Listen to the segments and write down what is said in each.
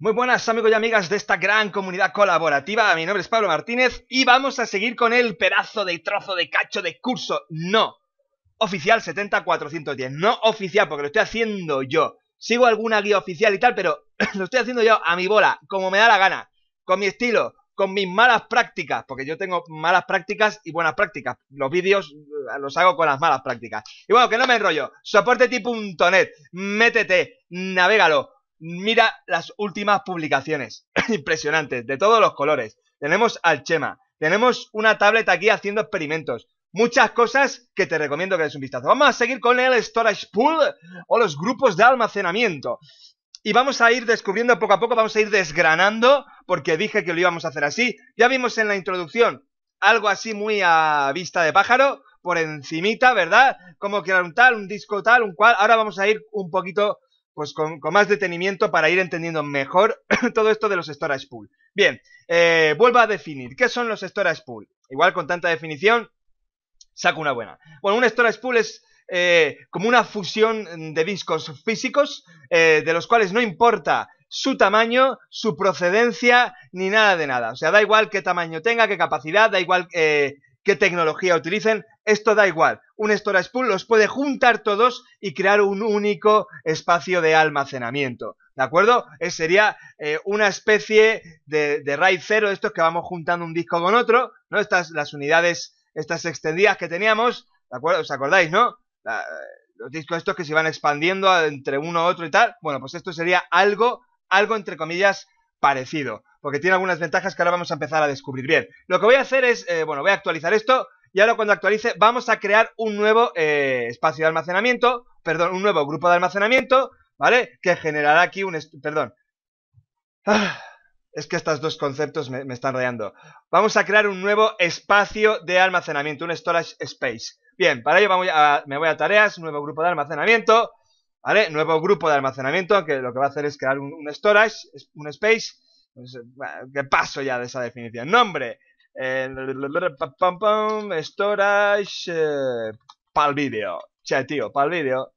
Muy buenas amigos y amigas de esta gran comunidad colaborativa, mi nombre es Pablo Martínez y vamos a seguir con el pedazo de trozo de cacho de curso no oficial 70410, no oficial porque lo estoy haciendo yo. Sigo alguna guía oficial y tal, pero lo estoy haciendo yo a mi bola, como me da la gana, con mi estilo, con mis malas prácticas, porque yo tengo malas prácticas y buenas prácticas. Los vídeos eh, los hago con las malas prácticas. Y bueno, que no me enrollo, soporteti.net, métete, navégalo Mira las últimas publicaciones. Impresionantes, de todos los colores. Tenemos al Chema. Tenemos una tableta aquí haciendo experimentos. Muchas cosas que te recomiendo que des un vistazo. Vamos a seguir con el Storage Pool o los grupos de almacenamiento. Y vamos a ir descubriendo poco a poco, vamos a ir desgranando, porque dije que lo íbamos a hacer así. Ya vimos en la introducción algo así muy a vista de pájaro, por encimita, ¿verdad? Como que era un tal, un disco tal, un cual. Ahora vamos a ir un poquito pues con, más detenimiento para ir entendiendo mejor todo esto de los storage pool. Bien, eh, vuelvo a definir, ¿qué son los storage pool? Igual con tanta definición, saco una buena. Bueno, un storage pool es eh, como una fusión de discos físicos, eh, de los cuales no importa su tamaño, su procedencia, ni nada de nada. O sea, da igual qué tamaño tenga, qué capacidad, da igual qué tecnología utilicen, esto da igual un storage pool los puede juntar todos y crear un único espacio de almacenamiento. ¿De acuerdo? Eh, sería eh, una especie de, de RAID 0, estos que vamos juntando un disco con otro, ¿no? Estas, las unidades, estas extendidas que teníamos, ¿de acuerdo? ¿Os acordáis, no? los discos estos que se van expandiendo entre uno, otro y tal. Bueno, pues esto sería algo, algo entre comillas, parecido. Porque tiene algunas ventajas que ahora vamos a empezar a descubrir. Bien, lo que voy a hacer es, eh, bueno, voy a actualizar esto y ahora cuando actualice vamos a crear un nuevo eh, espacio de almacenamiento, perdón, un nuevo grupo de almacenamiento, ¿vale? Que generará aquí un... perdón. Ah, es que estos dos conceptos me, están rodeando. Vamos a crear un nuevo espacio de almacenamiento, un storage space. Bien, para ello me voy a tareas, nuevo grupo de almacenamiento, ¿vale? Nuevo grupo de almacenamiento, que lo que va a hacer es crear un, storage, un space. Pues, ¿Qué paso ya de esa definición. Nombre, en storage eh, para el vídeo. Che, tío, para el vídeo.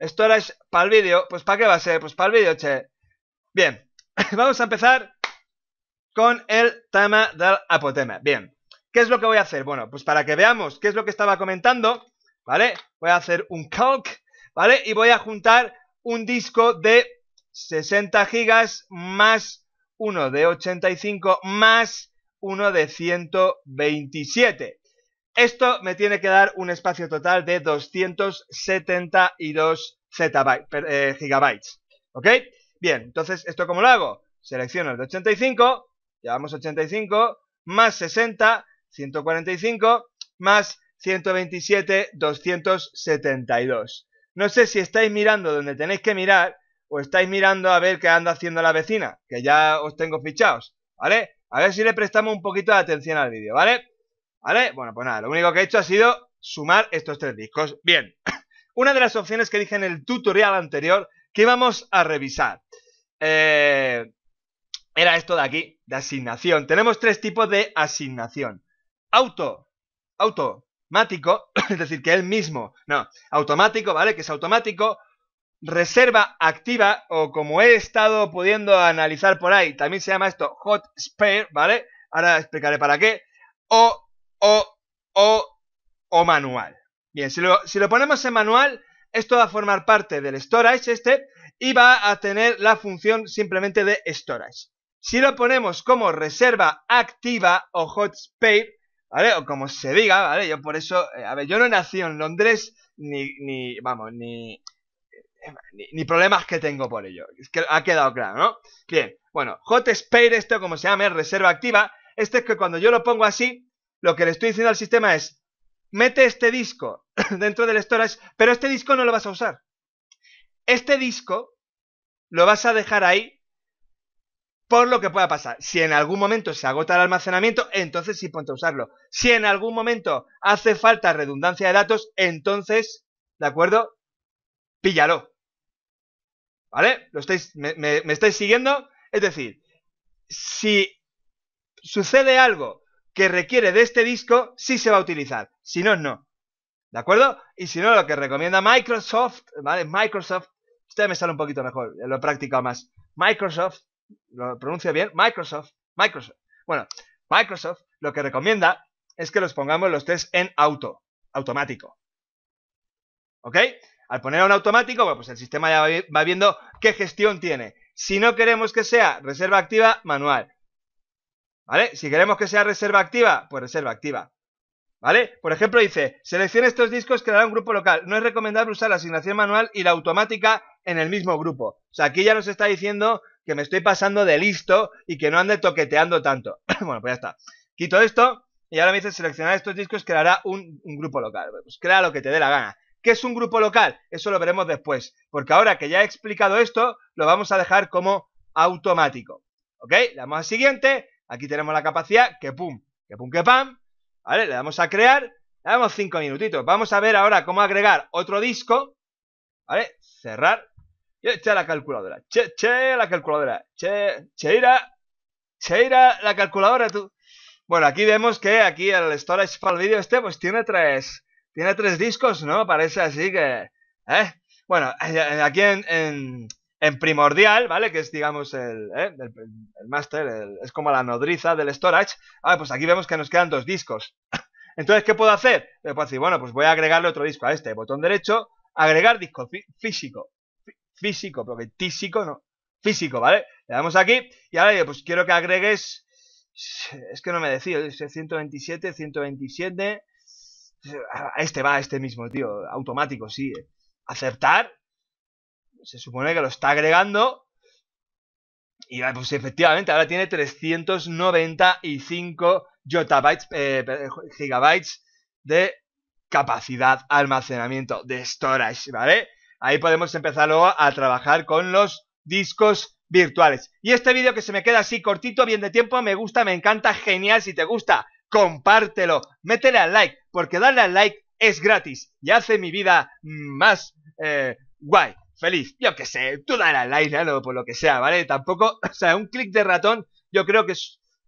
Storage para el vídeo. Pues para qué va a ser, pues para el vídeo, che. Bien, vamos a empezar con el tema del apotema. Bien, ¿qué es lo que voy a hacer? Bueno, pues para que veamos qué es lo que estaba comentando, ¿vale? Voy a hacer un calc, ¿vale? Y voy a juntar un disco de 60 gigas más uno de 85 más uno de 127. Esto me tiene que dar un espacio total de 272 GB. Eh, gigabytes. ¿Ok? Bien, entonces, ¿esto cómo lo hago? Selecciono el 85, llevamos 85, más 60, 145, más 127, 272. No sé si estáis mirando donde tenéis que mirar o estáis mirando a ver qué anda haciendo la vecina, que ya os tengo fichados, ¿vale? A ver si le prestamos un poquito de atención al vídeo, ¿vale? ¿Vale? Bueno, pues nada, lo único que he hecho ha sido sumar estos tres discos. Bien, una de las opciones que dije en el tutorial anterior que íbamos a revisar eh, era esto de aquí, de asignación. Tenemos tres tipos de asignación. Auto, automático, es decir, que él mismo, no, automático, ¿vale? Que es automático, reserva activa o como he estado pudiendo analizar por ahí, también se llama esto hot spare, ¿vale? Ahora explicaré para qué. O, o, o, o manual. Bien, si lo, si lo ponemos en manual, esto va a formar parte del storage este y va a tener la función simplemente de storage. Si lo ponemos como reserva activa o hot spare, ¿vale? O como se diga, ¿vale? Yo por eso, eh, a ver, yo no nací en Londres, ni, ni, vamos, ni, ni, problemas que tengo por ello. ha quedado claro, ¿no? Bien, bueno, hot spare, esto como se llama, reserva activa. Este es que cuando yo lo pongo así, lo que le estoy diciendo al sistema es, mete este disco dentro del storage, pero este disco no lo vas a usar. Este disco lo vas a dejar ahí por lo que pueda pasar. Si en algún momento se agota el almacenamiento, entonces sí ponte a usarlo. Si en algún momento hace falta redundancia de datos, entonces, ¿de acuerdo? Píllalo. ¿Vale? ¿Lo estáis, me, estáis siguiendo? Es decir, si sucede algo que requiere de este disco, sí se va a utilizar. Si no, no. ¿De acuerdo? Y si no, lo que recomienda Microsoft, ¿vale? Microsoft, usted me sale un poquito mejor, eh, lo he practicado más. Microsoft, lo pronuncia bien, Microsoft, Microsoft. Bueno, Microsoft lo que recomienda es que los pongamos los test en auto, automático. ¿Ok? Al poner a un automático, pues el sistema ya va viendo qué gestión tiene. Si no queremos que sea reserva activa, manual. ¿Vale? Si queremos que sea reserva activa, pues reserva activa. ¿Vale? Por ejemplo, dice, seleccione estos discos creará un grupo local. No es recomendable usar la asignación manual y la automática en el mismo grupo. O sea, aquí ya nos está diciendo que me estoy pasando de listo y que no ande toqueteando tanto. bueno, pues ya está. Quito esto y ahora me dice seleccionar estos discos creará un, un grupo local. Pues crea lo que te dé la gana. ¿Qué es un grupo local? Eso lo veremos después, porque ahora que ya he explicado esto, lo vamos a dejar como automático. ¿Ok? Le damos al siguiente, aquí tenemos la capacidad, que pum, que pum, que pam, ¿vale? Le damos a crear, le damos 5 minutitos. Vamos a ver ahora cómo agregar otro disco, ¿vale? Cerrar, y echa la calculadora, che, che, la calculadora, che, cheira, cheira la calculadora tú. Bueno, aquí vemos que aquí el storage para el vídeo este pues tiene tres tiene tres discos, ¿no? Parece así que... ¿eh? Bueno, eh, aquí en, en, Primordial, ¿vale? Que es, digamos, el, ¿eh? el, el máster, es como la nodriza del storage. Ah, pues aquí vemos que nos quedan dos discos. Entonces, ¿qué puedo hacer? Le puedo decir, bueno, pues voy a agregarle otro disco a este. Botón derecho, agregar disco físico. físico, porque tísico no. Físico, ¿vale? Le damos aquí y ahora pues quiero que agregues... Es que no me decía, 127, 127 este va, a este mismo, tío. Automático, sí. Acertar. Se supone que lo está agregando. Y pues efectivamente, ahora tiene 395 JB eh, gigabytes de capacidad almacenamiento de storage, ¿vale? Ahí podemos empezar luego a trabajar con los discos virtuales. Y este vídeo que se me queda así cortito, bien de tiempo, me gusta, me encanta, genial, si te gusta, compártelo, métele al like, porque darle al like es gratis y hace mi vida más eh, guay, feliz. Yo qué sé, tú dale al like, ¿no? por lo que sea, ¿vale? Tampoco, o sea, un clic de ratón yo creo que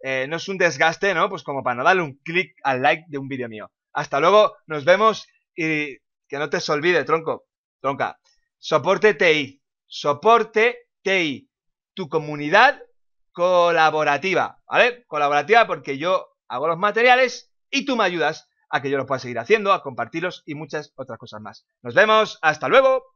eh, no es un desgaste, ¿no? Pues como para no darle un clic al like de un vídeo mío. Hasta luego, nos vemos y que no te se olvide, tronco, tronca. Soporte TI, soporte TI, tu comunidad colaborativa, ¿vale? Colaborativa porque yo hago los materiales y tú me ayudas a que yo los pueda seguir haciendo, a compartirlos y muchas otras cosas más. Nos vemos, hasta luego.